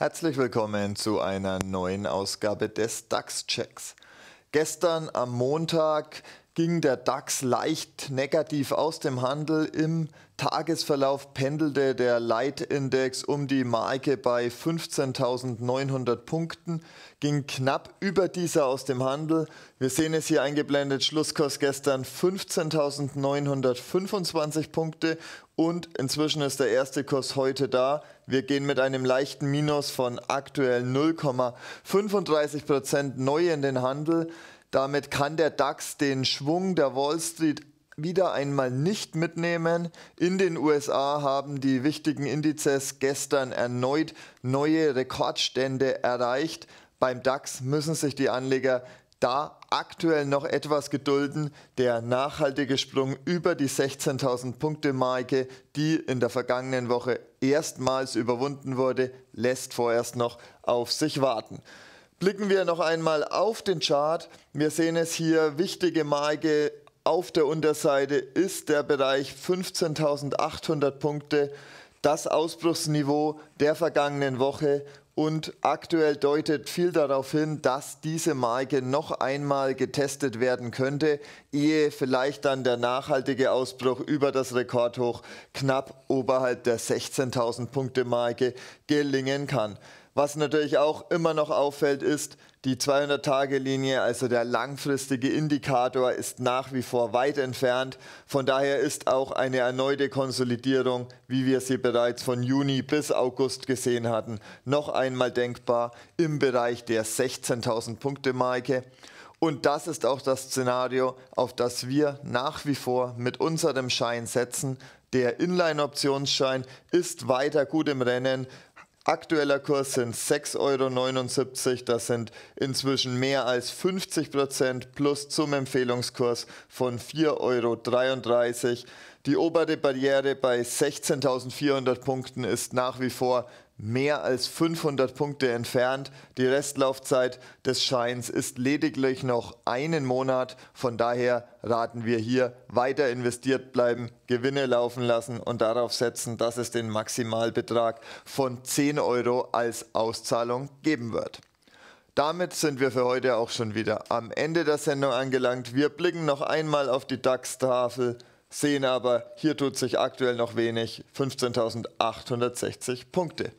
Herzlich willkommen zu einer neuen Ausgabe des DAX-Checks. Gestern am Montag ging der DAX leicht negativ aus dem Handel. Im Tagesverlauf pendelte der Leitindex um die Marke bei 15.900 Punkten, ging knapp über dieser aus dem Handel. Wir sehen es hier eingeblendet, Schlusskurs gestern 15.925 Punkte und inzwischen ist der erste Kurs heute da. Wir gehen mit einem leichten Minus von aktuell 0,35% neu in den Handel. Damit kann der DAX den Schwung der Wall Street wieder einmal nicht mitnehmen. In den USA haben die wichtigen Indizes gestern erneut neue Rekordstände erreicht. Beim DAX müssen sich die Anleger da aktuell noch etwas gedulden. Der nachhaltige Sprung über die 16.000 Punkte Marke, die in der vergangenen Woche erstmals überwunden wurde, lässt vorerst noch auf sich warten. Blicken wir noch einmal auf den Chart. Wir sehen es hier, wichtige Marke auf der Unterseite ist der Bereich 15.800 Punkte, das Ausbruchsniveau der vergangenen Woche und aktuell deutet viel darauf hin, dass diese Marke noch einmal getestet werden könnte, ehe vielleicht dann der nachhaltige Ausbruch über das Rekordhoch knapp oberhalb der 16.000 Punkte Marke gelingen kann. Was natürlich auch immer noch auffällt, ist, die 200-Tage-Linie, also der langfristige Indikator, ist nach wie vor weit entfernt. Von daher ist auch eine erneute Konsolidierung, wie wir sie bereits von Juni bis August gesehen hatten, noch einmal denkbar im Bereich der 16.000 Punkte-Marke. Und das ist auch das Szenario, auf das wir nach wie vor mit unserem Schein setzen. Der Inline-Optionsschein ist weiter gut im Rennen Aktueller Kurs sind 6,79 Euro. Das sind inzwischen mehr als 50 Prozent plus zum Empfehlungskurs von 4,33 Euro. Die obere Barriere bei 16.400 Punkten ist nach wie vor mehr als 500 Punkte entfernt. Die Restlaufzeit des Scheins ist lediglich noch einen Monat. Von daher raten wir hier weiter investiert bleiben, Gewinne laufen lassen und darauf setzen, dass es den Maximalbetrag von 10 Euro als Auszahlung geben wird. Damit sind wir für heute auch schon wieder am Ende der Sendung angelangt. Wir blicken noch einmal auf die DAX-Tafel sehen aber, hier tut sich aktuell noch wenig, 15.860 Punkte.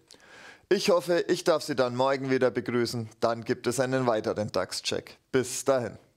Ich hoffe, ich darf Sie dann morgen wieder begrüßen, dann gibt es einen weiteren DAX-Check. Bis dahin.